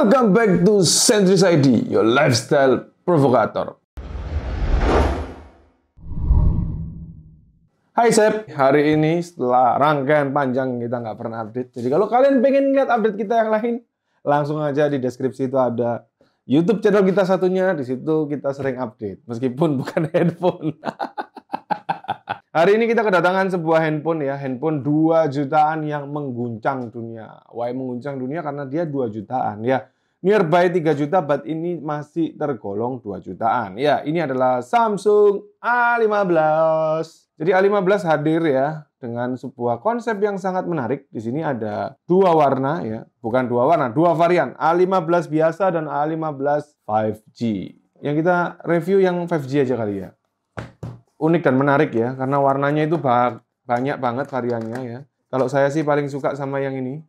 Welcome back to Centris ID, your lifestyle provocator. Hai Sep, hari ini setelah rangkaian panjang kita nggak pernah update. Jadi kalau kalian pengen lihat update kita yang lain, langsung aja di deskripsi itu ada YouTube channel kita satunya. Di situ kita sering update, meskipun bukan headphone. Hari ini kita kedatangan sebuah handphone ya, handphone 2 jutaan yang mengguncang dunia. Why mengguncang dunia karena dia 2 jutaan ya. Nearby 3 juta, but ini masih tergolong 2 jutaan. Ya, ini adalah Samsung A15. Jadi A15 hadir ya dengan sebuah konsep yang sangat menarik. Di sini ada dua warna ya, bukan dua warna, dua varian. A15 biasa dan A15 5G. Yang kita review yang 5G aja kali ya unik dan menarik ya karena warnanya itu ba banyak banget variannya ya. Kalau saya sih paling suka sama yang ini.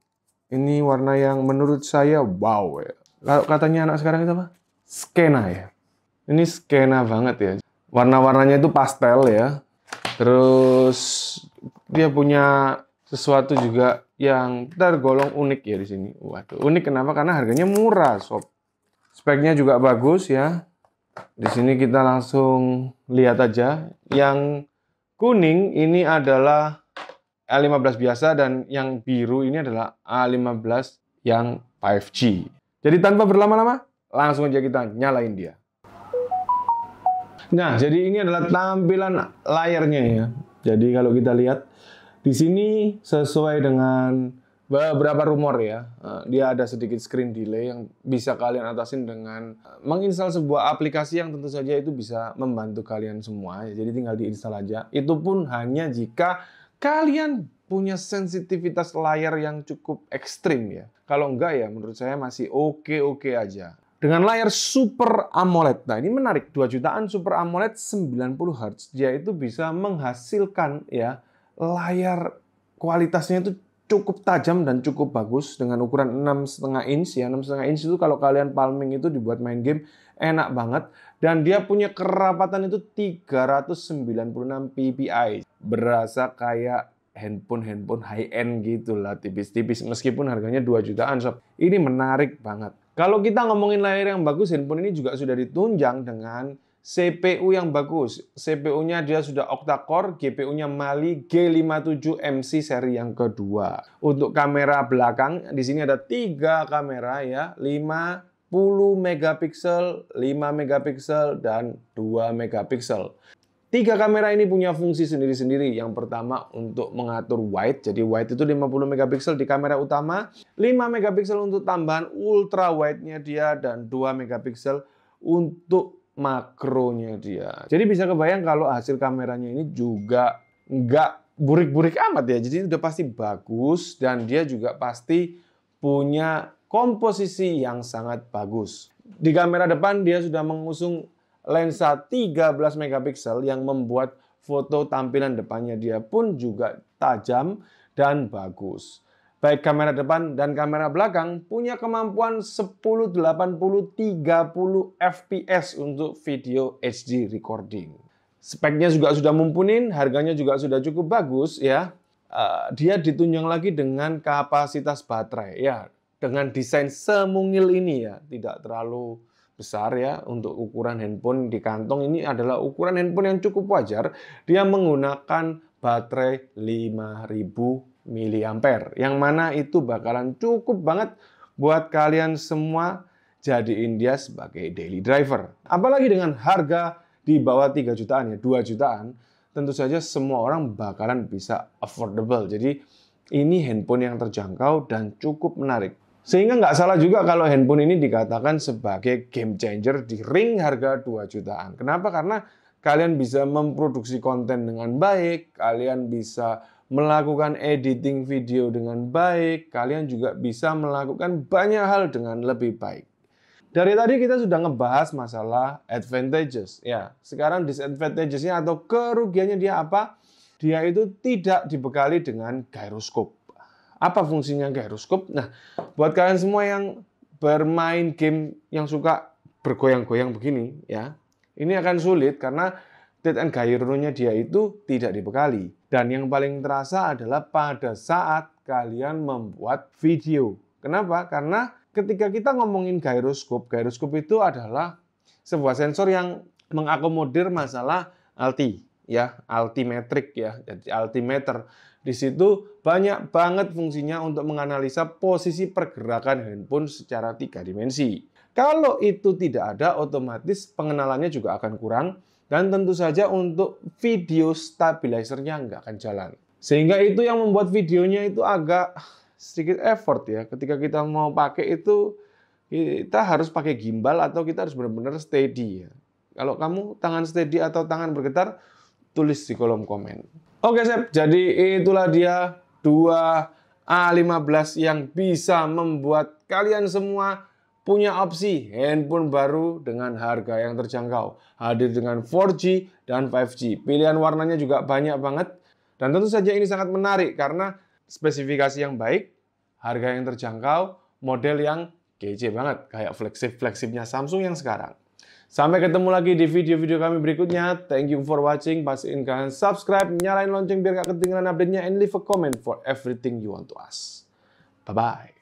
Ini warna yang menurut saya wow ya. Kalau katanya anak sekarang itu apa? Skena ya. Ini skena banget ya. Warna-warnanya itu pastel ya. Terus dia punya sesuatu juga yang tergolong unik ya di sini. Waduh, unik kenapa? Karena harganya murah, sob. Speknya juga bagus ya. Di sini kita langsung lihat aja. Yang kuning ini adalah A15 biasa dan yang biru ini adalah A15 yang 5G. Jadi tanpa berlama-lama, langsung aja kita nyalain dia. Nah, jadi ini adalah tampilan layarnya ya. Jadi kalau kita lihat di sini sesuai dengan beberapa rumor ya. Eh, dia ada sedikit screen delay yang bisa kalian atasin dengan eh, menginstal sebuah aplikasi yang tentu saja itu bisa membantu kalian semua. Ya. Jadi tinggal diinstal aja. Itu pun hanya jika kalian punya sensitivitas layar yang cukup ekstrim ya. Kalau enggak ya menurut saya masih oke-oke aja. Dengan layar Super AMOLED. Nah ini menarik, 2 jutaan Super AMOLED 90 Hz. Dia itu bisa menghasilkan ya layar kualitasnya itu cukup tajam dan cukup bagus dengan ukuran 6,5 inch ya. 6,5 inch itu kalau kalian palming itu dibuat main game enak banget dan dia punya kerapatan itu 396 ppi. Berasa kayak handphone-handphone high end gitulah tipis-tipis meskipun harganya 2 jutaan sob. Ini menarik banget. Kalau kita ngomongin layar yang bagus, handphone ini juga sudah ditunjang dengan CPU yang bagus. CPU-nya dia sudah octa-core, GPU-nya Mali G57MC seri yang kedua. Untuk kamera belakang, di sini ada tiga kamera ya, 50 megapiksel, 5 megapiksel, dan 2 megapiksel. Tiga kamera ini punya fungsi sendiri-sendiri. Yang pertama untuk mengatur wide. Jadi wide itu 50 megapiksel di kamera utama, 5 megapiksel untuk tambahan ultra wide-nya dia dan 2 megapiksel untuk makronya dia. Jadi bisa kebayang kalau hasil kameranya ini juga nggak burik-burik amat ya. Jadi udah pasti bagus dan dia juga pasti punya komposisi yang sangat bagus. Di kamera depan dia sudah mengusung lensa 13 megapiksel yang membuat foto tampilan depannya dia pun juga tajam dan bagus baik kamera depan dan kamera belakang punya kemampuan 1080 30 fps untuk video HD recording. Speknya juga sudah mumpuni, harganya juga sudah cukup bagus ya. Uh, dia ditunjang lagi dengan kapasitas baterai ya. Dengan desain semungil ini ya, tidak terlalu besar ya untuk ukuran handphone di kantong ini adalah ukuran handphone yang cukup wajar. Dia menggunakan baterai 5000 miliampere yang mana itu bakalan cukup banget buat kalian semua jadi India sebagai daily driver. Apalagi dengan harga di bawah 3 jutaan ya, 2 jutaan, tentu saja semua orang bakalan bisa affordable. Jadi ini handphone yang terjangkau dan cukup menarik. Sehingga nggak salah juga kalau handphone ini dikatakan sebagai game changer di ring harga 2 jutaan. Kenapa? Karena kalian bisa memproduksi konten dengan baik, kalian bisa melakukan editing video dengan baik, kalian juga bisa melakukan banyak hal dengan lebih baik. Dari tadi kita sudah ngebahas masalah advantages ya. Sekarang disadvantagesnya atau kerugiannya dia apa? Dia itu tidak dibekali dengan gyroscope. Apa fungsinya gyroscope? Nah, buat kalian semua yang bermain game yang suka bergoyang-goyang begini ya, ini akan sulit karena Ted and dia itu tidak dibekali. Dan yang paling terasa adalah pada saat kalian membuat video. Kenapa? Karena ketika kita ngomongin gyroscope, gyroscope itu adalah sebuah sensor yang mengakomodir masalah alti ya altimetrik ya jadi altimeter di situ banyak banget fungsinya untuk menganalisa posisi pergerakan handphone secara tiga dimensi kalau itu tidak ada otomatis pengenalannya juga akan kurang dan tentu saja untuk video stabilizernya nggak akan jalan. Sehingga itu yang membuat videonya itu agak sedikit effort ya. Ketika kita mau pakai itu, kita harus pakai gimbal atau kita harus benar-benar steady ya. Kalau kamu tangan steady atau tangan bergetar, tulis di kolom komen. Oke, Sep. Jadi itulah dia dua A15 yang bisa membuat kalian semua punya opsi handphone baru dengan harga yang terjangkau. Hadir dengan 4G dan 5G. Pilihan warnanya juga banyak banget. Dan tentu saja ini sangat menarik karena spesifikasi yang baik, harga yang terjangkau, model yang kece banget. Kayak fleksif-fleksifnya Samsung yang sekarang. Sampai ketemu lagi di video-video kami berikutnya. Thank you for watching. Pastiin kalian subscribe, nyalain lonceng biar gak ketinggalan update-nya, and leave a comment for everything you want to ask. Bye-bye.